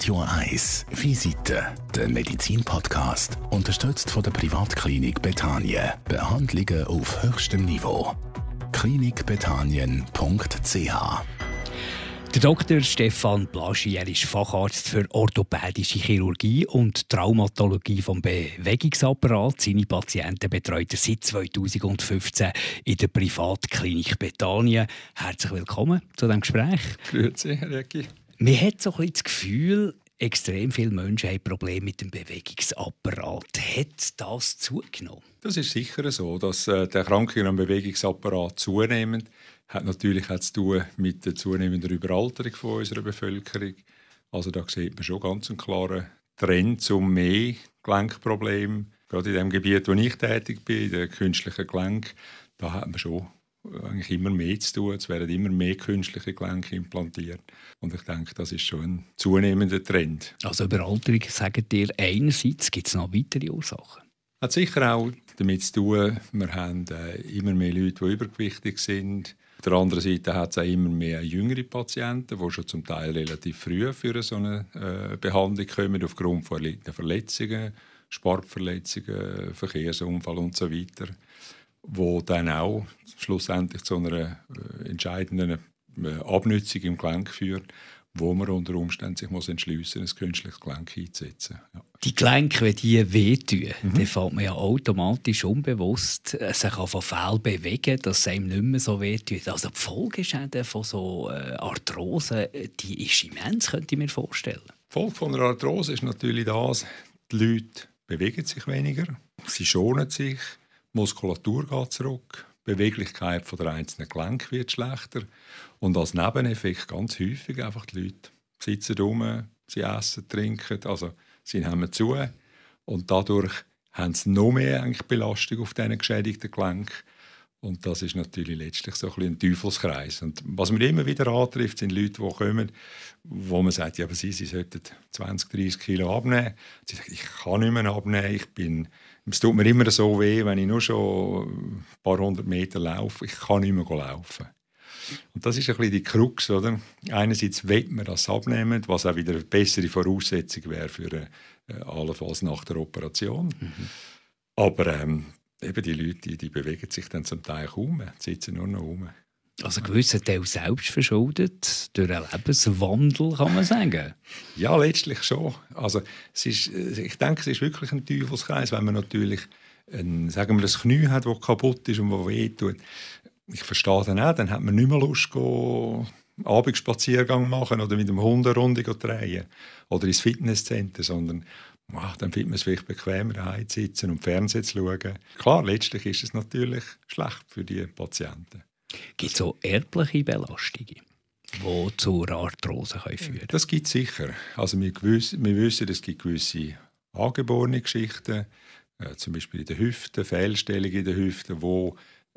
Radio 1 Visite, der Medizin-Podcast, unterstützt von der Privatklinik Betanien. Behandlungen auf höchstem Niveau. klinikbetanien.ch der Dr. Stefan Blaschi, er ist Facharzt für orthopädische Chirurgie und Traumatologie vom Bewegungsapparat. Seine Patienten betreut er seit 2015 in der Privatklinik Betanien. Herzlich willkommen zu diesem Gespräch. Grüezi, Herr Recki. Man hat so ein das Gefühl, extrem viele Menschen haben Probleme mit dem Bewegungsapparat. Hat das zugenommen? Das ist sicher so, dass äh, der Krankheit am Bewegungsapparat zunehmend hat natürlich auch zu tun mit der zunehmenden Überalterung von unserer Bevölkerung. Also da sieht man schon ganz einen klaren Trend zum mehr Gelenkproblemen. Gerade in dem Gebiet, wo ich tätig bin, in der künstlichen Gelenk, da hat man schon eigentlich immer mehr zu tun. Es werden immer mehr künstliche Gelenke implantiert. Und ich denke, das ist schon ein zunehmender Trend. Also Überalterung, sagt ihr, einerseits gibt es noch weitere Ursachen? Hat sicher auch damit zu tun, wir haben äh, immer mehr Leute, die übergewichtig sind. Auf der anderen Seite hat es auch immer mehr jüngere Patienten, die schon zum Teil relativ früh für so eine äh, Behandlung kommen, aufgrund von Verletzungen, Sportverletzungen, Verkehrsunfall usw. so wo dann auch schlussendlich zu einer äh, entscheidenden äh, Abnützung im Gelenk führt, wo man unter Umständen sich muss entschliessen muss, ein künstliches Gelenk einzusetzen. Ja. Die Gelenke, wenn die wehtun, mhm. dann fängt man ja automatisch unbewusst äh, sich an von Fehl bewegen, dass es einem nicht mehr so wehtut. Also die Folgeschäden von so Arthrosen, die ist immens, könnte ich mir vorstellen. Die Folge von einer Arthrose ist natürlich das, die Leute bewegen sich weniger, sie schonen sich, Muskulatur geht zurück, die Beweglichkeit der einzelnen Gelenke wird schlechter und als Nebeneffekt ganz häufig einfach die Leute sitzen rum, sie essen, trinken, also sie nehmen zu und dadurch haben sie noch mehr eigentlich Belastung auf diesen geschädigten Gelenken. Und das ist natürlich letztlich so ein, bisschen ein Teufelskreis. Und was man immer wieder antrifft, sind Leute, die kommen, wo man sagt, ja, aber sie, sie sollten 20, 30 Kilo abnehmen. Sie sagen, ich kann nicht mehr abnehmen, ich bin es tut mir immer so weh, wenn ich nur schon ein paar hundert Meter laufe. Ich kann nicht mehr laufen. Und das ist ein bisschen die Krux, oder? Einerseits will man das abnehmen, was auch wieder eine bessere Voraussetzung wäre für äh, allenfalls nach der Operation. Mhm. Aber ähm, eben die Leute, die, bewegen sich dann zum Teil kaum, sitzen nur noch rum. Also gewisser Teil selbst verschuldet, durch einen Lebenswandel, kann man sagen. Ja, letztlich schon. Also es ist, äh, ich denke, es ist wirklich ein Teufelskreis, wenn man natürlich ein, sagen wir, ein Knie hat, das kaputt ist und das weh Ich verstehe das auch, dann hat man nicht mehr Lust, go Abendspaziergang machen oder mit dem Hund eine Runde drehen oder ins Fitnesscenter, sondern ach, dann findet man es vielleicht bequemer, daheim zu sitzen und Fernsehen zu schauen. Klar, letztlich ist es natürlich schlecht für die Patienten. Gibt es auch erbliche Belastungen? die zur Arthrose können führen können? Das gibt es sicher. Also wir, gewiss, wir wissen, es gibt gewisse angeborene Geschichten, äh, zum Beispiel in den Hüften, Fehlstellungen in den Hüften, wo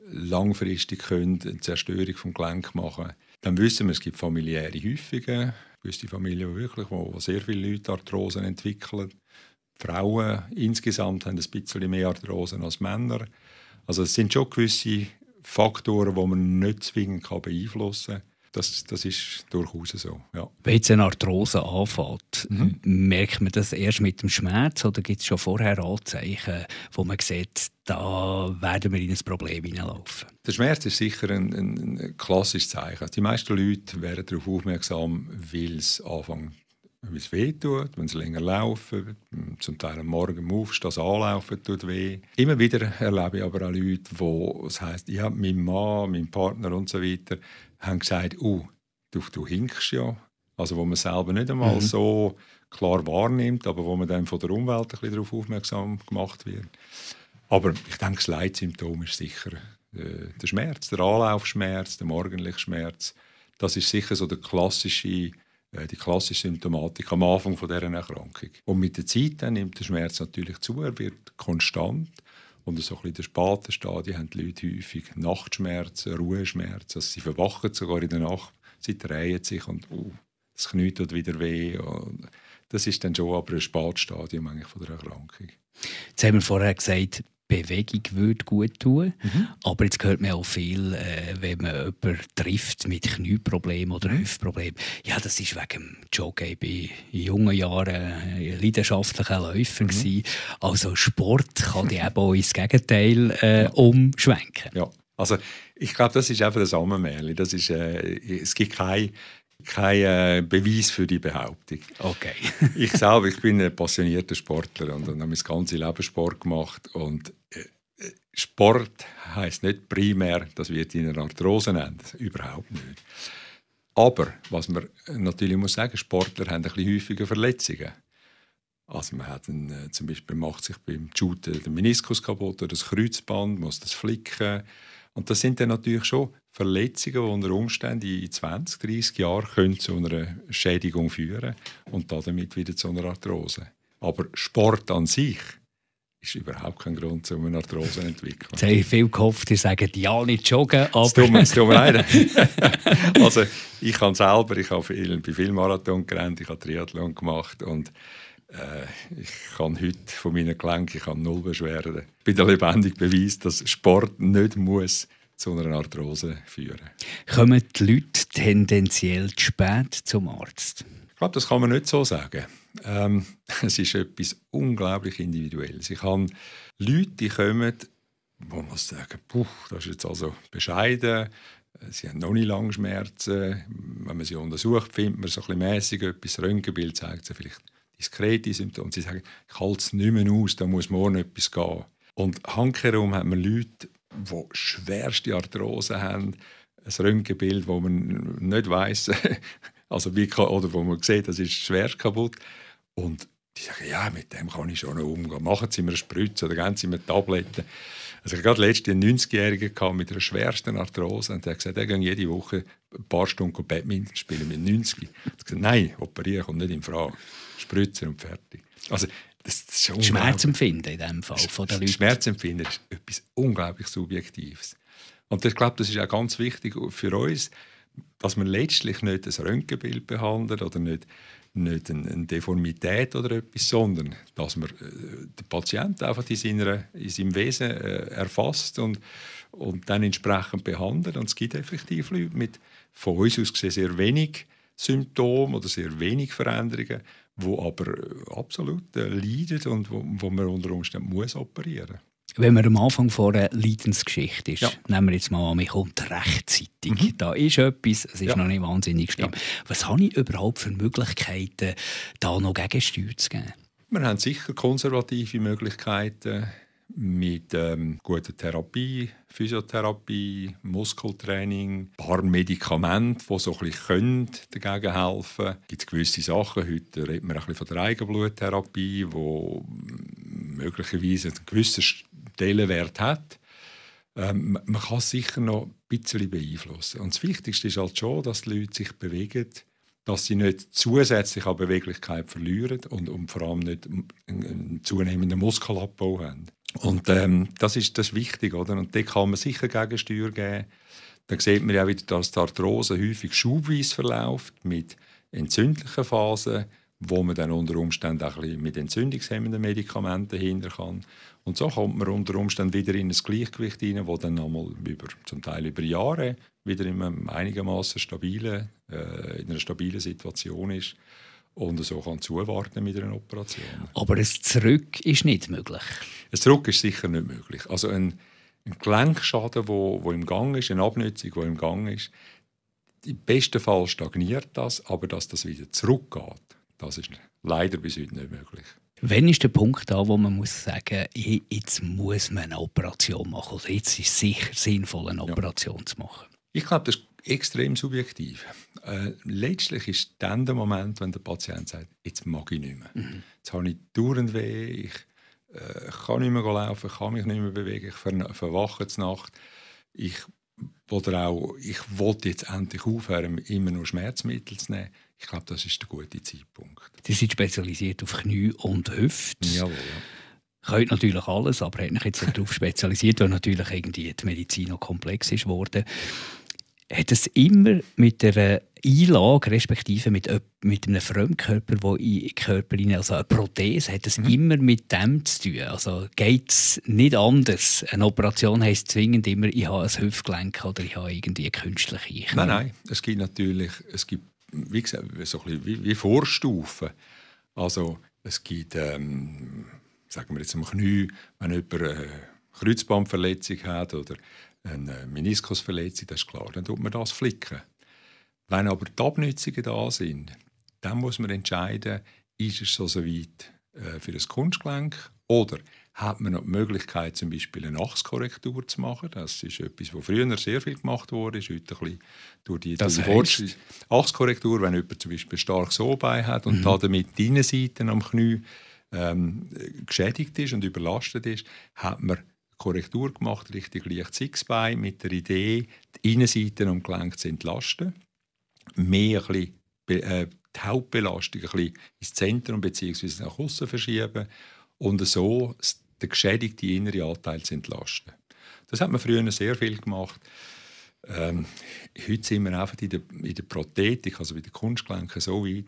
langfristig können eine Zerstörung des Gelenk machen können. Dann wissen wir, es gibt familiäre Häufungen, gewisse Familien wirklich, wo, wo sehr viele Leute Arthrosen entwickeln. Frauen insgesamt haben ein bisschen mehr Arthrosen als Männer. Also es sind schon gewisse Faktoren, die man nicht zwingend beeinflussen kann. Das, das ist durchaus so. Ja. Wenn jetzt eine Arthrose anfällt, mhm. merkt man das erst mit dem Schmerz oder gibt es schon vorher Anzeichen, wo man sieht, da werden wir in ein Problem hineinlaufen? Der Schmerz ist sicher ein, ein, ein klassisches Zeichen. Die meisten Leute werden darauf aufmerksam, weil es anfängt wenn es weh tut, wenn es länger laufen, zum Teil am Morgen aufstehen, das Anlaufen tut weh. Immer wieder erlebe ich aber auch Leute, die es heisst, ja, mein Mann, mein Partner und so weiter, haben gesagt, oh, du, du hinkst ja. Also wo man selber nicht einmal mhm. so klar wahrnimmt, aber wo man dann von der Umwelt ein bisschen darauf aufmerksam gemacht wird. Aber ich denke, das Leitsymptom ist sicher äh, der Schmerz, der Anlaufschmerz, der morgendliche Schmerz. Das ist sicher so der klassische äh, die klassische Symptomatik am Anfang von dieser Erkrankung. Und mit der Zeit äh, nimmt der Schmerz natürlich zu, er wird konstant. Und so ein bisschen in der späten Stadien haben die Leute häufig Nachtschmerzen, Ruheschmerzen. Also sie verwachen sogar in der Nacht, sie drehen sich und uh, das Knie tut wieder weh. Und das ist dann schon aber ein Spätstadium eigentlich von der Erkrankung. Jetzt haben wir vorher gesagt, Bewegung würde gut tun. Mhm. Aber jetzt hört man auch viel, äh, wenn man jemanden trifft mit Knieproblemen oder mhm. Hüftproblemen. Ja, das ist wegen dem Joggen. Ich bin in jungen Jahren leidenschaftlicher Läufer. Mhm. Also Sport kann die eben auch ins Gegenteil äh, umschwenken. Ja. Also ich glaube, das ist einfach das Ammenmärchen. äh, es gibt keine kein äh, Beweis für die Behauptung. Okay. ich selber, ich bin ein passionierter Sportler und, und habe mein ganzes Leben Sport gemacht und äh, äh, Sport heißt nicht primär, dass wir in einer Arthrose enden, überhaupt nicht. Aber was man natürlich muss sagen, Sportler haben ein bisschen häufiger Verletzungen. Also man hat einen, zum Beispiel macht sich beim Shooten den Meniskus kaputt oder das Kreuzband, muss das flicken und das sind dann natürlich schon Verletzungen, die unter Umständen in 20, 30 Jahren können zu einer Schädigung führen und damit wieder zu einer Arthrose. Aber Sport an sich ist überhaupt kein Grund, um eine Arthrose zu entwickeln. Jetzt habe ich viel gehofft, die sagen, ja, nicht joggen, aber... Es tut, mir leid. also, ich kann selber, ich habe viel, bei vielen Marathon gerannt, ich habe Triathlon gemacht und äh, ich kann heute von meinen Gelenken ich kann null Beschwerden. Ich bin der lebendige Beweis, dass Sport nicht muss zu einer Arthrose führen muss. Kommen die Leute tendenziell zu spät zum Arzt? Ich glaube, das kann man nicht so sagen. Ähm, es ist etwas unglaublich Individuelles. Ich habe Leute, die kommen, wo man sagen, puh, das ist jetzt also bescheiden, sie haben noch nicht lange Schmerzen. Wenn man sie untersucht, findet man so ein bisschen mäßig etwas. Röntgenbild zeigt sie vielleicht diskrete Symptome. Sie sagen, ich halte es nicht mehr aus, da muss morgen etwas gehen. Und handherum haben wir Leute, die schwerste Arthrose haben, ein Röntgenbild, wo man nicht weiß, also wie oder wo man sieht, das ist schwerst kaputt. Und die sagen, ja, mit dem kann ich schon umgehen. Machen Sie mir eine Spritze oder geben Sie mir Tabletten. Also ich gerade den einen 90-Jährigen mit einer schwersten Arthrose und der hat gesagt, er geht jede Woche ein paar Stunden Badminton spielen mit 90. Ich gesagt, nein, operieren kommt nicht in Frage. Spritzer und fertig. Also das, das ist Schmerzempfinden in dem Fall von den Leuten. Schmerzempfinden ist etwas unglaublich Subjektives. Und ich glaube, das ist auch ganz wichtig für uns, dass man letztlich nicht das Röntgenbild behandelt oder nicht, nicht eine, Deformität oder etwas, sondern dass man äh, den Patienten einfach in, seiner, in seinem Wesen äh, erfasst und, und dann entsprechend behandelt. Und es gibt effektiv Leute mit, von uns aus gesehen, sehr wenig Symptomen oder sehr wenig Veränderungen, die aber äh, absolut leiden und wo, wo man unter Umständen muss operieren muss. Wenn man am Anfang vor einer Leidensgeschichte ist, ja. nehmen wir jetzt mal an, man kommt rechtzeitig. Mhm. Da ist etwas, es ist ja. noch nicht wahnsinnig schlimm. Ja. Was habe ich überhaupt für Möglichkeiten, da noch Gegensteuer zu geben? Wir haben sicher konservative Möglichkeiten mit ähm, guter Therapie, Physiotherapie, Muskeltraining, ein paar Medikamente, die so ein bisschen dagegen helfen können. Es gibt gewisse Sachen, heute reden wir ein bisschen von der Eigenbluttherapie, die möglicherweise einen gewissen Stellenwert hat. Ähm, man kann es sicher noch ein bisschen beeinflussen. Und das Wichtigste ist halt schon, dass die Leute sich bewegen, dass sie nicht zusätzlich an Beweglichkeit verlieren und, und vor allem nicht einen zunehmenden Muskelabbau haben. Und ähm, das ist das Wichtige, oder? Und da kann man sicher Gegensteuer geben. Dann sieht man ja wieder, dass die Arthrose häufig schubweise verläuft mit entzündlichen Phasen, wo man dann unter Umständen auch mit entzündungshemmenden Medikamenten hindern kann. Und so kommt man unter Umständen wieder in ein Gleichgewicht hinein, wo dann nochmal über, zum Teil über Jahre wieder in, einem einigermaßen stabilen, äh, in einer stabilen Situation ist und so kann zuwarten mit einer Operation. Aber ein Zurück ist nicht möglich? Ein Zurück ist sicher nicht möglich. Also ein, ein Gelenkschaden, der wo, wo im Gang ist, eine Abnutzung, die im Gang ist, im besten Fall stagniert das, aber dass das wieder zurückgeht, das ist leider bis heute nicht möglich. Wann ist der Punkt da, wo man muss sagen muss, jetzt muss man eine Operation machen? Also jetzt ist es sicher sinnvoll, eine Operation ja. zu machen? Ich glaube, das ist extrem subjektiv. Äh, letztlich ist dann der Moment, wenn der Patient sagt, jetzt mag ich nicht mehr. Mhm. Jetzt habe ich dauernd weh, ich äh, kann nicht mehr laufen, ich kann mich nicht mehr bewegen, ich ver verwache zur Nacht. Ich, oder auch, ich wollte jetzt endlich aufhören, immer nur Schmerzmittel zu nehmen ich glaube, das ist der gute Zeitpunkt. Sie sind spezialisiert auf Knie und Hüfte. Jawohl, ja. Könnt natürlich alles, aber hat mich jetzt darauf spezialisiert, weil natürlich irgendwie die Medizin noch komplex ist worden. Hat es immer mit der Einlage, respektive mit, mit einem Fremdkörper, der in den Körper rein, also eine Prothese, hat es mhm. immer mit dem zu tun? Also geht es nicht anders? Eine Operation heisst zwingend immer, ich habe ein Hüftgelenk oder ich habe irgendwie eine künstliche Knie. Nein, nein, es gibt natürlich es gibt wie gesagt, so ein bisschen wie, wie Vorstufen. Also es gibt, ähm, sagen wir jetzt am Knie, wenn jemand eine Kreuzbandverletzung hat oder eine Meniskusverletzung, das ist klar, dann tut man das flicken. Wenn aber die Abnützungen da sind, dann muss man entscheiden, ist es so weit äh, für das Kunstgelenk oder hat man noch die Möglichkeit, zum Beispiel eine Achskorrektur zu machen. Das ist etwas, was früher sehr viel gemacht wurde, ist heute ein bisschen durch die, das durch die Achskorrektur, wenn jemand zum Beispiel starkes O-Bein hat und mhm. damit die Innenseite am Knie ähm, geschädigt ist und überlastet ist, hat man Korrektur gemacht, richtig leicht Sixbein, mit der Idee, die Innenseite am Gelenk zu entlasten, mehr ein bisschen, äh, die Hauptbelastung ein bisschen ins Zentrum bzw. nach außen verschieben und so den geschädigten inneren Anteil zu entlasten. Das hat man früher sehr viel gemacht. Ähm, heute sind wir einfach in der, in der Prothetik, also bei den Kunstgelenken, so weit,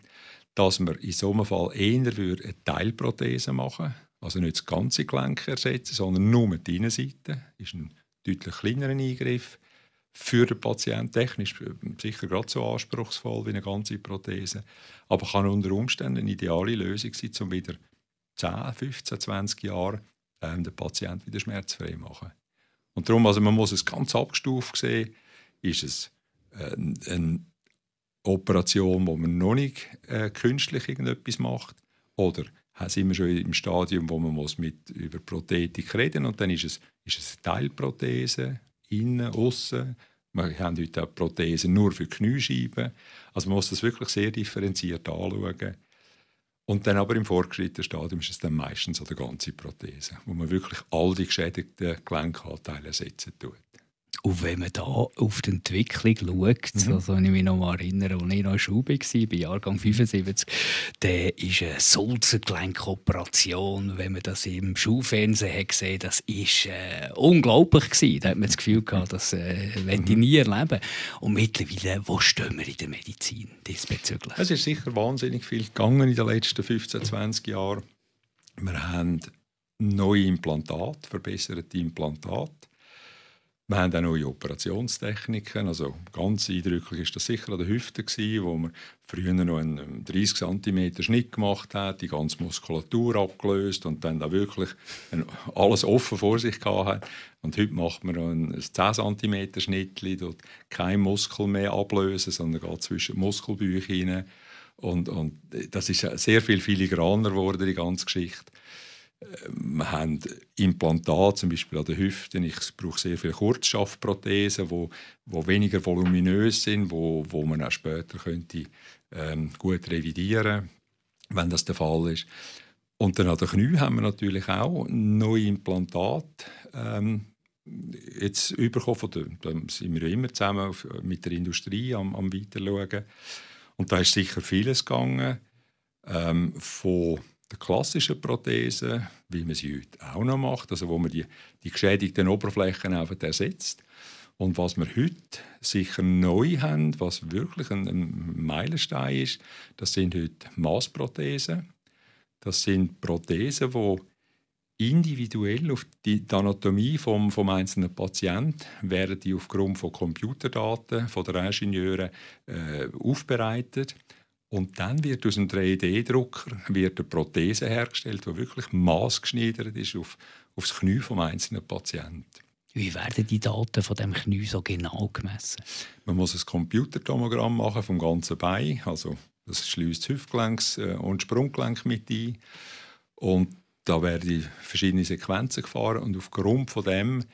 dass wir in so einem Fall eher eine Teilprothese machen Also nicht das ganze Gelenk ersetzen, sondern nur die Innenseite. Das ist ein deutlich kleinerer Eingriff. Für den Patienten technisch äh, sicher gerade so anspruchsvoll wie eine ganze Prothese. Aber kann unter Umständen eine ideale Lösung sein, um wieder 10, 15, 20 Jahre ähm, den Patienten wieder schmerzfrei zu machen. Und darum, also man muss es ganz abgestuft sehen ist es äh, eine Operation, wo man noch nicht äh, künstlich irgendetwas macht oder sind wir schon im Stadium, wo man muss mit über Prothetik reden muss? und dann ist es, ist es Teilprothese, innen, außen. Wir haben heute auch Prothesen nur für Kniescheiben. Also man muss das wirklich sehr differenziert anschauen. Und dann aber im fortgeschrittenen Stadium ist es dann meistens so eine ganze Prothese, wo man wirklich all die geschädigten Gelenkanteile halt ersetzen tut. Und wenn man da auf die Entwicklung schaut, mhm. also wenn ich mich noch mal erinnere, als ich noch in Schube war, bei Jahrgang 75, dann ist eine Sulzengelenkoperation, wenn man das im Schulfernsehen hat gesehen das war äh, unglaublich gewesen. Da hat man das Gefühl mhm. gehabt, das äh, werde ich mhm. nie erleben. Und mittlerweile, wo stehen wir in der Medizin diesbezüglich? Es ist sicher wahnsinnig viel gegangen in den letzten 15, 20 Jahren. Wir haben neue Implantate, verbesserte Implantate wir haben auch neue Operationstechniken. Also ganz eindrücklich ist das sicher an der Hüfte, wo man früher noch einen 30 cm ähm, Schnitt gemacht hat, die ganze Muskulatur abgelöst und dann da wirklich alles offen vor sich gehabt Und heute macht man einen 10 cm Schnitt, dort kein Muskel mehr ablösen, sondern geht zwischen Muskelbüch hinein. Und, und äh, das ist sehr viel filigraner geworden, die ganze Geschichte. Ähm, wir haben Implantate, zum Beispiel an den Hüften. Ich brauche sehr viele Kurzschaftprothesen, die, die weniger voluminös sind, wo, wo man auch später könnte, ähm, gut revidieren könnte, wenn das der Fall ist. Und dann an den Knie haben wir natürlich auch neue Implantate ähm, jetzt bekommen. da sind wir ja immer zusammen mit der Industrie am, am Weiterschauen. Und da ist sicher vieles gegangen. Ähm, von der klassischen Prothese, wie man sie heute auch noch macht, also wo man die, die geschädigten Oberflächen einfach ersetzt. Und was wir heute sicher neu haben, was wirklich ein, Meilenstein ist, das sind heute Massprothesen. Das sind Prothesen, die individuell auf die, Anatomie vom, vom einzelnen Patienten werden die aufgrund von Computerdaten von der Ingenieure äh, aufbereitet und dann wird aus einem 3D-Drucker eine Prothese hergestellt, die wirklich maßgeschneidert ist auf, auf das Knie des einzelnen Patienten. Wie werden die Daten von dem Knie so genau gemessen? Man muss ein Computertomogramm machen vom ganzen Bein, also das schließt das Hüftgelenk äh, und Sprunggelenk mit ein. Und da werden verschiedene Sequenzen gefahren und aufgrund von dem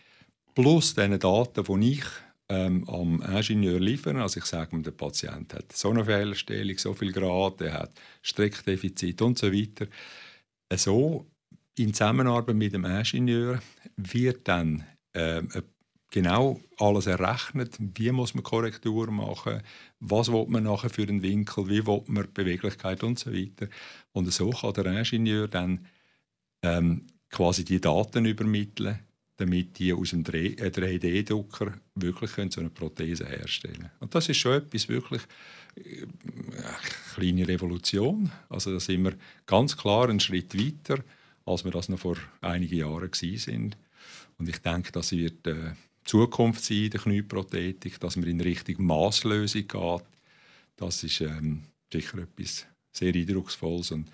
plus den Daten, die ich ähm, am Ingenieur liefern. Also ich sage ihm, der Patient hat so eine Fehlstellung, so viel Grad, er hat Streckdefizit und so weiter. So in Zusammenarbeit mit dem Ingenieur wird dann ähm, äh, genau alles errechnet, wie muss man Korrektur machen, was will man nachher für einen Winkel, wie will man die Beweglichkeit und so weiter. Und so kann der Ingenieur dann ähm, quasi die Daten übermitteln damit die aus dem 3D-Drucker äh, wirklich können so eine Prothese herstellen können. Und das ist schon etwas wirklich äh, eine kleine Revolution. Also da sind wir ganz klar einen Schritt weiter, als wir das noch vor einigen Jahren waren. Und ich denke, das wird äh, Zukunft sein, der Knieprothetik, dass man in Richtung Maßlösung geht. Das ist ähm, sicher etwas sehr Eindrucksvolles. Und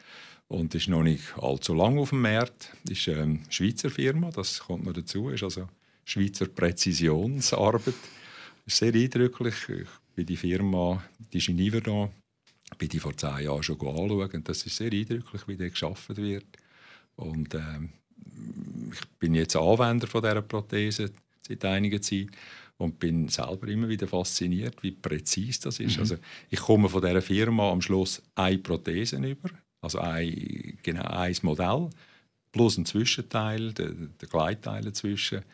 und ist noch nicht allzu lange auf dem Markt. Ist eine Schweizer Firma, das kommt noch dazu, ist also Schweizer Präzisionsarbeit. Ist sehr eindrücklich. Ich bin die Firma, die ist in Iverdon, bin die vor zehn Jahren schon anschauen. Das ist sehr eindrücklich, wie die geschaffen wird. Und äh, ich bin jetzt Anwender von dieser Prothese seit einiger Zeit und bin selber immer wieder fasziniert, wie präzise das ist. Mhm. Also ich komme von dieser Firma am Schluss eine Prothese über also ein, genau, ein Modell plus ein Zwischenteil, der, Gleitteil dazwischen.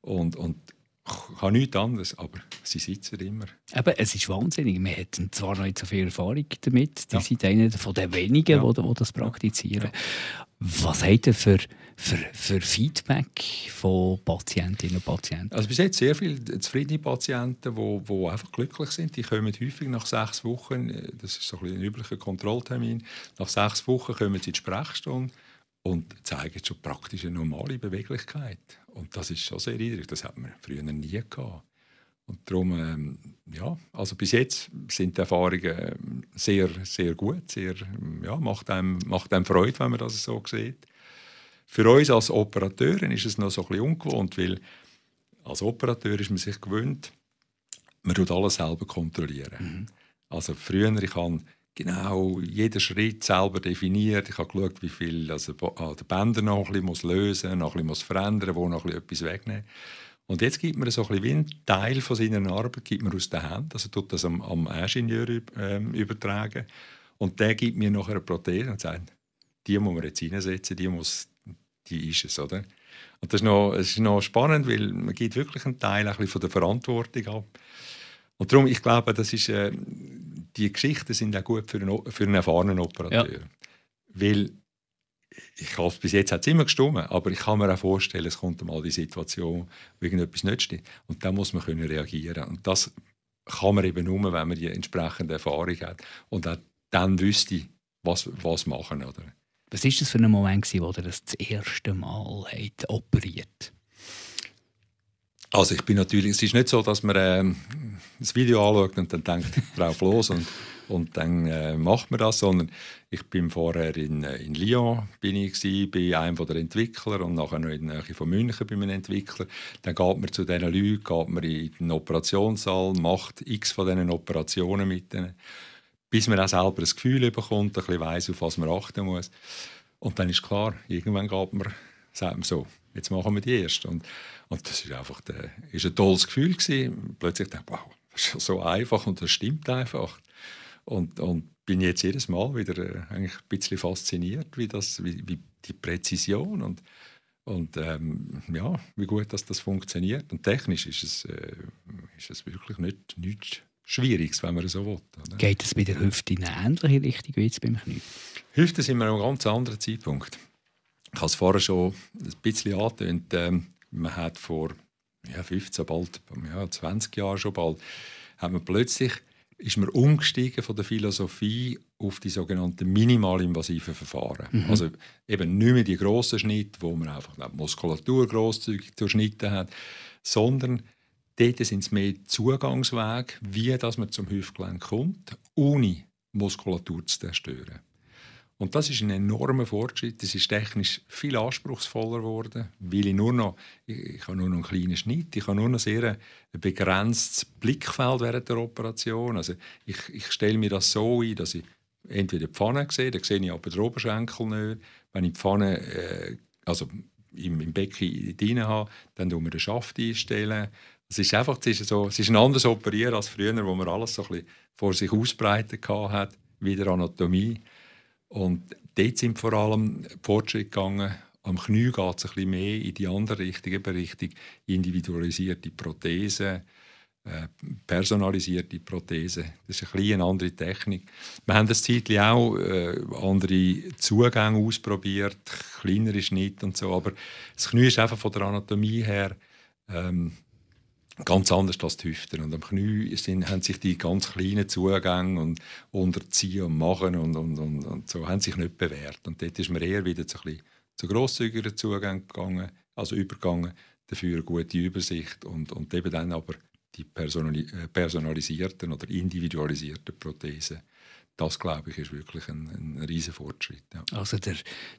Und, und ich kann nichts anderes, aber sie sitzen immer. Eben, es ist wahnsinnig. Wir hätten zwar noch nicht so viel Erfahrung damit, die ja. sind einer von den wenigen, ja. die, die das praktizieren. Ja. Was habt ihr für, für, für Feedback von Patientinnen und Patienten? Also bis jetzt sehr viele zufriedene Patienten, die, die einfach glücklich sind. Die kommen häufig nach sechs Wochen, äh, das ist so ein, ein üblicher Kontrolltermin, nach sechs Wochen kommen sie in die Sprechstunde und zeigen schon praktisch eine normale Beweglichkeit. Und das ist schon sehr eindrücklich. Das hat man früher nie gehabt. Und darum, ähm, ja, also bis jetzt sind die Erfahrungen ähm, sehr, sehr gut. Sehr, ähm, ja, macht, einem, macht einem Freude, wenn man das so sieht. Für uns als Operateuren ist es noch so ein bisschen ungewohnt, weil als Operateur ist man sich gewöhnt, man tut alles selber kontrollieren. Mhm. Also früher, ich habe genau jeden Schritt selber definiert. Ich habe geschaut, wie viel also, an ah, den Bändern noch ein bisschen lösen muss, noch ein bisschen verändern wo noch etwas wegnehmen und jetzt gibt man so ein bisschen wie einen Teil von seiner Arbeit gibt man aus der Hand, also tut das am, am Ingenieur ähm, übertragen und der gibt mir nachher eine Prothese und sagt, die muss man jetzt reinsetzen, die muss, die ist es, oder? Und das ist noch, das ist noch spannend, weil man gibt wirklich einen Teil ein bisschen von der Verantwortung ab. Und darum, ich glaube, das ist äh, die Geschichten sind auch gut für einen, für einen erfahrenen Operateur. Ja. Weil ich hoffe, bis jetzt hat es immer gestimmt, aber ich kann mir auch vorstellen, es kommt mal die Situation, wo irgendetwas nicht stimmt. Und dann muss man können reagieren Und das kann man eben nur, wenn man die entsprechende Erfahrung hat und auch dann wüsste, was, was machen. Oder? Was war das für ein Moment, wo ihr das, das erste Mal operiert also ich bin natürlich, es ist nicht so, dass man ähm, das Video anschaut und dann denkt, drauf los und, und dann äh, macht man das, sondern ich bin vorher in, äh, in Lyon bin ich gewesen, bei einem der Entwickler und nachher noch in der von München bei einem Entwickler. Dann geht man zu diesen Leuten, geht man in den Operationssaal, macht x von diesen Operationen mit denen, bis man auch selber ein Gefühl bekommt, ein bisschen weiss, auf was man achten muss. Und dann ist klar, irgendwann geht man, sagt man so, jetzt machen wir die erste. Und, und das ist einfach der, ist ein tolles Gefühl. Gewesen. Plötzlich dachte ich, wow, das ist ja so einfach und das stimmt einfach. Und, und bin jetzt jedes Mal wieder äh, eigentlich ein bisschen fasziniert, wie, das, wie, wie die Präzision und, und ähm, ja, wie gut dass das funktioniert. Und technisch ist es, äh, ist es wirklich nicht, nicht Schwieriges, wenn man so will. Oder? Geht es bei der Hüfte in eine ähnliche Richtung wie jetzt beim Knie? Hüfte sind wir an einem ganz anderen Zeitpunkt. Ich habe es vorher schon ein bisschen angetönt. Ähm, man hat vor ja, 15, bald ja, 20 Jahren schon bald, hat man plötzlich ist man umgestiegen von der Philosophie auf die sogenannten minimalinvasiven Verfahren. Mhm. Also eben nicht mehr die grossen Schnitte, wo man einfach die Muskulatur grosszügig zerschnitten hat, sondern dort sind es mehr Zugangswege, wie dass man zum Hüftgelenk kommt, ohne Muskulatur zu zerstören. Und das ist ein enormer Fortschritt. Das ist technisch viel anspruchsvoller geworden, weil ich nur noch, ich, habe nur noch einen kleinen Schnitt, ich habe nur noch sehr ein begrenztes Blickfeld während der Operation. Also ich, ich stelle mir das so ein, dass ich entweder die Pfanne sehe, dann sehe ich aber den Oberschenkel nicht. Wenn ich die Pfanne äh, also im, im Becken drin habe, dann tun ich den Schaft einstellen. Es ist einfach es ist so, es ist ein anderes Operieren als früher, wo man alles so ein bisschen vor sich ausbreitet hat, wie der Anatomie. Und dort sind vor allem Fortschritte gegangen. Am Knie geht es ein bisschen mehr in die andere Richtung, eben Richtung individualisierte Prothesen, äh, personalisierte Prothesen. Das ist ein bisschen eine andere Technik. Wir haben das Zeitlich auch äh, andere Zugänge ausprobiert, kleinere Schnitte und so, aber das Knie ist einfach von der Anatomie her ähm, ganz anders als die Hüften. Und am Knie sind, haben sich die ganz kleinen Zugänge und unterziehen und machen und, und, und, und so haben sich nicht bewährt. Und dort ist man eher wieder zu, ein zu grosszügigeren Zugängen gegangen, also übergegangen, dafür eine gute Übersicht und, und eben dann aber die äh, personalisierten oder individualisierten Prothesen das, glaube ich, ist wirklich ein, ein riesen Fortschritt. Ja. Also der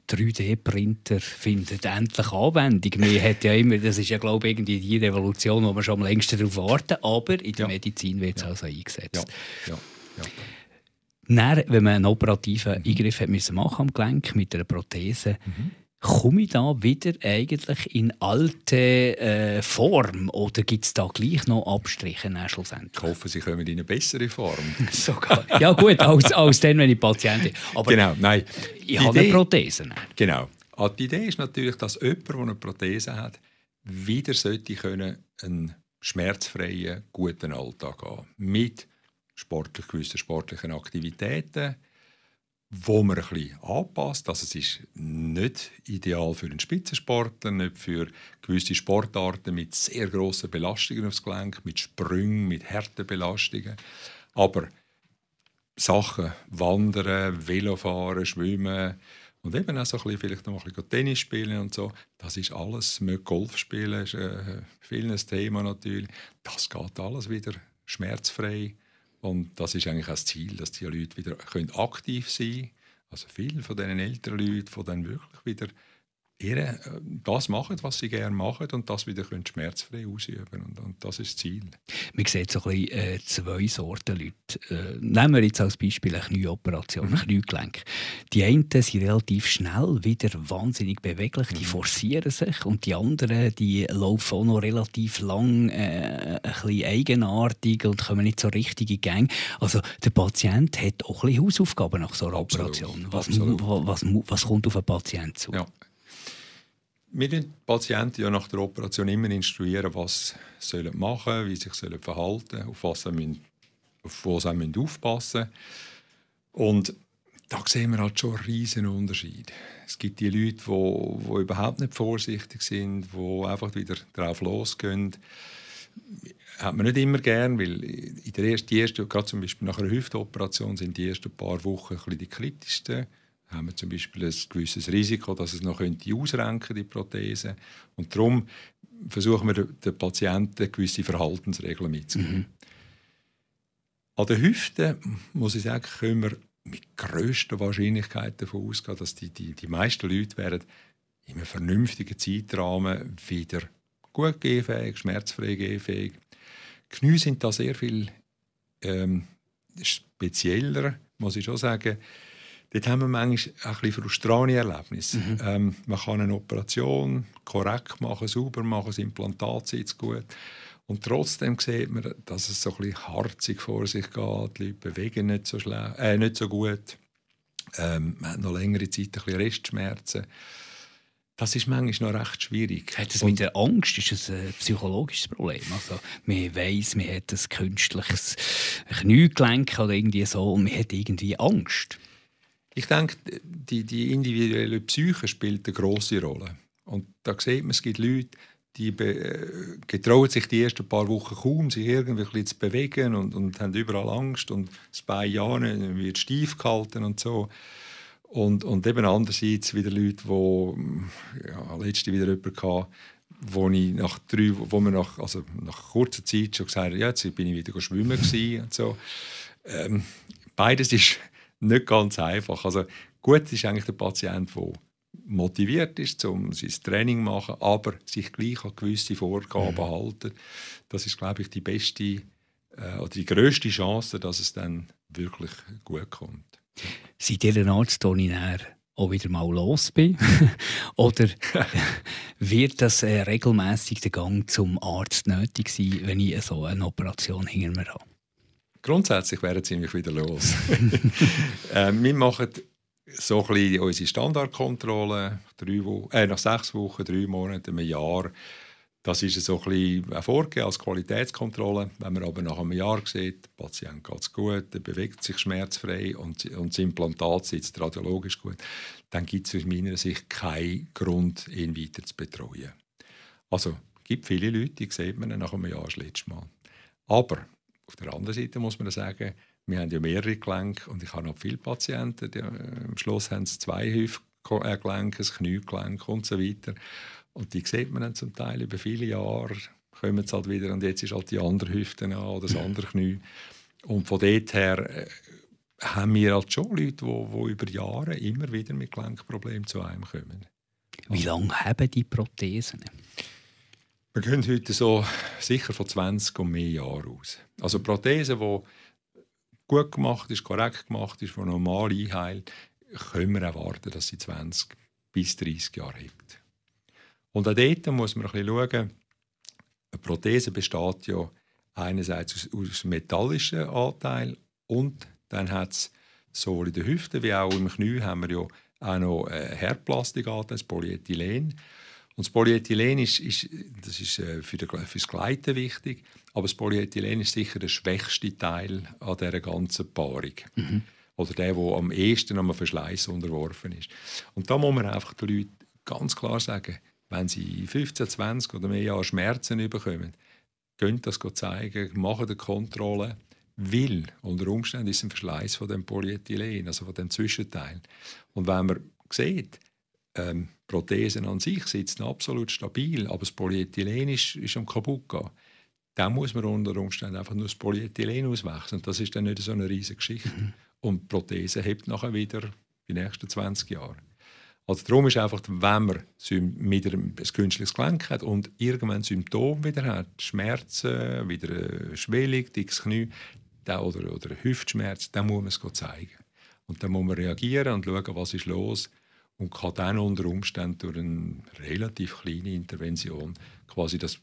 3D-Printer findet endlich Anwendung. Wir hat ja immer, das ist ja, glaube ich, irgendwie die Revolution, wo wir schon am längsten darauf warten, aber in der ja. Medizin wird es ja. also eingesetzt. Ja. Dann, wenn man einen operativen Eingriff hat müssen machen am Gelenk mit einer Prothese, mhm komme ich da wieder eigentlich in alte äh, Form oder gibt es da gleich noch Abstriche äh, schlussendlich? Ich hoffe, Sie kommen in eine bessere Form. Sogar. Ja gut, als, als dann, wenn ich Patient bin. genau, nein. Ich habe eine Prothese. Dann. Genau. Ah, die Idee ist natürlich, dass jemand, der eine Prothese hat, wieder sollte können einen schmerzfreien, guten Alltag haben Mit sportlich, gewissen sportlichen Aktivitäten, wo man ein bisschen anpasst. Also es ist nicht ideal für einen Spitzensportler, nicht für gewisse Sportarten mit sehr grossen Belastungen aufs Gelenk, mit Sprüngen, mit harten Belastungen. Aber Sachen, Wandern, Velofahren, Schwimmen und eben auch so ein bisschen, vielleicht noch ein bisschen Tennis spielen und so, das ist alles, mit Golf spielen ist ein äh, vieles Thema natürlich, das geht alles wieder schmerzfrei und das ist eigentlich auch das Ziel, dass die Leute wieder aktiv sein können. Also viele von diesen älteren Leuten, von dann wirklich wieder ihre, äh, das machen, was sie gerne machen und das wieder können schmerzfrei ausüben und, und das ist das Ziel. Man sieht so ein bisschen, äh, zwei Sorten Leute. Äh, nehmen wir jetzt als Beispiel eine Knieoperation, mhm. ein Kniegelenk. Die einen sind relativ schnell wieder wahnsinnig beweglich, die mhm. forcieren sich und die anderen die laufen auch noch relativ lang äh, ein bisschen eigenartig und kommen nicht so richtig in Gang. Also der Patient hat auch ein bisschen Hausaufgaben nach so einer Absolut. Operation. Was, was, was, was kommt auf einen Patient zu? Ja. Wir den Patienten ja nach der Operation immer instruieren, was sie machen sollen, wie sie sich verhalten sollen, auf was sie, müssen, auf was sie müssen aufpassen müssen. Und da sehen wir halt schon riesigen Unterschied. Es gibt die Leute, die, die überhaupt nicht vorsichtig sind, die einfach wieder drauf losgehen. Hat man nicht immer gern, weil in der ersten, die ersten, gerade zum Beispiel nach einer Hüftoperation sind die ersten paar Wochen ein bisschen die kritischsten haben wir zum Beispiel ein gewisses Risiko, dass es noch könnte ausrenken die Prothese. Und darum versuchen wir den Patienten gewisse Verhaltensregeln mitzugeben. Mhm. An der Hüfte, muss ich sagen, können wir mit größter Wahrscheinlichkeit davon ausgehen, dass die, die, die meisten Leute werden in einem vernünftigen Zeitrahmen wieder gut gehfähig, schmerzfrei gehfähig. Knie sind da sehr viel ähm, spezieller, muss ich schon sagen. Dort haben wir manchmal ein bisschen Erlebnisse. Mhm. Ähm, man kann eine Operation korrekt machen, sauber machen, das Implantat sitzt gut. Und trotzdem sieht man, dass es so ein bisschen harzig vor sich geht. Die Leute bewegen nicht so, schlecht, äh, nicht so gut. Ähm, man hat noch längere Zeit ein bisschen Restschmerzen. Das ist manchmal noch recht schwierig. Hat das mit der Angst ist das ein psychologisches Problem? Also, man weiß, man hat ein künstliches Kniegelenk oder irgendwie so und man hat irgendwie Angst. Ich denke, die, die individuelle Psyche spielt eine große Rolle. Und da sieht man, es gibt Leute, die äh, getrauen sich die ersten paar Wochen kaum, sich irgendwie zu bewegen und, und haben überall Angst und das Bein ja nicht, wird steif gehalten und so. Und, und eben andererseits wieder Leute, die, ja, letzte wieder jemanden hatte, wo, ich nach drei, wo man nach, also nach kurzer Zeit schon gesagt hat, ja, jetzt bin ich wieder schwimmen und so. Ähm, beides ist nicht ganz einfach. Also gut ist eigentlich der Patient, der motiviert ist, um sein Training zu machen, aber sich gleich an gewisse Vorgaben mhm. halten. Das ist, glaube ich, die beste äh, oder die grösste Chance, dass es dann wirklich gut kommt. Seid ihr ein Arzt, den ich auch wieder mal los bin? Oder wird das äh, regelmäßig der Gang zum Arzt nötig sein, wenn ich so eine Operation hinter mir habe? Grundsätzlich wären ziemlich wieder los. äh, wir machen so ein bisschen unsere Standardkontrolle drei Wochen, äh, nach sechs Wochen, drei Monaten, einem Jahr. Das ist so ein bisschen als Qualitätskontrolle. Wenn man aber nach einem Jahr sieht, der Patient geht es gut, er bewegt sich schmerzfrei und, und das Implantat sitzt radiologisch gut, dann gibt es aus meiner Sicht keinen Grund, ihn weiter zu betreuen. Also, es gibt viele Leute, die sieht man nach einem Jahr das letzte Mal. Aber auf der anderen Seite muss man sagen, wir haben ja mehrere Gelenke und ich habe noch viele Patienten, die, äh, am Schluss haben sie zwei Hüftgelenke, ein Kniegelenk und so weiter. Und die sieht man dann zum Teil über viele Jahre, kommen sie halt wieder und jetzt ist halt die andere Hüfte an oder das andere Knie. Und von dort her äh, haben wir halt schon Leute, die, über Jahre immer wieder mit Gelenkproblemen zu einem kommen. Wie lange haben die Prothesen? Wir gehen heute so sicher von 20 und mehr Jahren aus. Also die Prothese, die gut gemacht ist, korrekt gemacht ist, die normal einheilt, können wir erwarten, dass sie 20 bis 30 Jahre hält. Und auch dort muss man ein bisschen schauen, eine Prothese besteht ja einerseits aus, aus metallischen Anteil und dann hat es sowohl in der Hüfte wie auch im Knie haben wir ja auch noch äh, Herdplastikanteil, das Polyethylen. Und das Polyethylen ist, ist das ist äh, für, das Gleiten wichtig, aber das Polyethylen ist sicher der schwächste Teil an dieser ganzen Paarung. Mhm. Oder der, der am ehesten am Verschleiß unterworfen ist. Und da muss man einfach den Leuten ganz klar sagen, wenn sie 15, 20 oder mehr Jahre Schmerzen bekommen, könnt das zeigen, machen die Kontrolle, weil unter Umständen ist ein Verschleiß von dem Polyethylen, also von dem Zwischenteil. Und wenn man sieht, ähm, Prothesen an sich sitzen absolut stabil, aber das Polyethylen ist, ist am kaputt gegangen. Dann muss man unter Umständen einfach nur das Polyethylen auswechseln. Das ist dann nicht so eine riesige Geschichte. Mhm. Und die Prothese hebt nachher wieder die nächsten 20 Jahre. Also darum ist einfach, wenn man wieder ein künstliches Gelenk hat und irgendwann Symptome wieder hat, Schmerzen, wieder äh, Schwellung, dickes Knie oder, oder Hüftschmerz, dann muss man es zeigen. Und dann muss man reagieren und schauen, was ist los ist und kann dann unter Umständen durch eine relativ kleine Intervention quasi das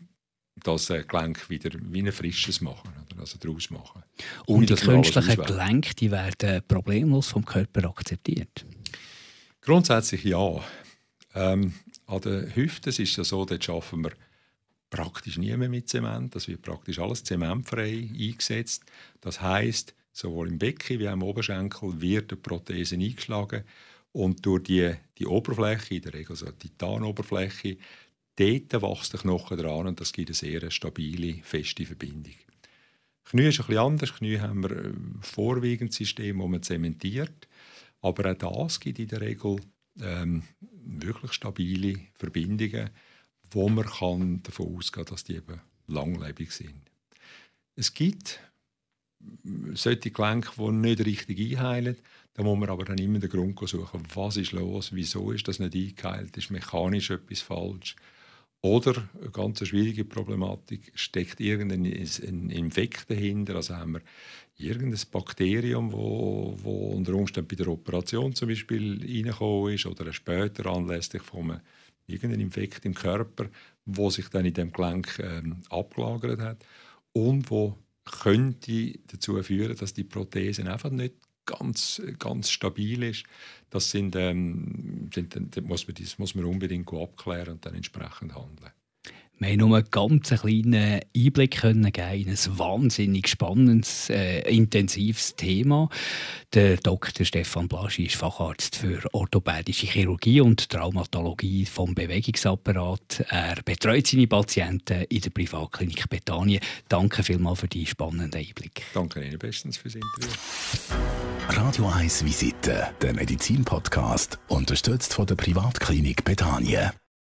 das äh, Gelenk wieder wie ein frisches machen, oder? also daraus machen. Und die künstlichen Gelenke, die werden problemlos vom Körper akzeptiert? Grundsätzlich ja. Ähm, an den Hüften ist es so, dort schaffen wir praktisch nie mehr mit Zement. Das wird praktisch alles zementfrei eingesetzt. Das heißt, sowohl im Becken wie auch im Oberschenkel wird die Prothese eingeschlagen. Und durch die, die Oberfläche, in der Regel so eine Titanoberfläche, dort wächst der Knochen dran und das gibt eine sehr stabile, feste Verbindung. Knie ist etwas bisschen anders. Knie haben wir äh, vorwiegend System, wo man zementiert. Aber auch das gibt in der Regel ähm, wirklich stabile Verbindungen, wo man kann davon ausgehen kann, dass die eben langlebig sind. Es gibt solche Gelenke, die nicht richtig einheilen. Da muss man aber dann immer den Grund suchen, was ist los, wieso ist das nicht eingeheilt, ist mechanisch etwas falsch. Oder eine ganz schwierige Problematik, steckt irgendein Infekt dahinter, also haben wir irgendein Bakterium, wo, wo unter Umständen bei der Operation zum Beispiel reingekommen ist oder später anlässlich von einem, irgendeinem Infekt im Körper, wo sich dann in dem Gelenk ähm, abgelagert hat und wo könnte dazu führen, dass die Prothese einfach nicht ganz, ganz stabil ist. Das sind, ähm, sind, das muss, man, das muss man unbedingt abklären und dann entsprechend handeln. Wir haben nur einen ganz kleinen Einblick können geben in ein wahnsinnig spannendes, äh, intensives Thema. Der Dr. Stefan Blaschi ist Facharzt für orthopädische Chirurgie und Traumatologie vom Bewegungsapparat. Er betreut seine Patienten in der Privatklinik Betanien. Danke vielmals für die spannenden Einblick. Danke Ihnen bestens fürs Interview. Radio 1 Visite, der Medizin-Podcast, unterstützt von der Privatklinik Betanien.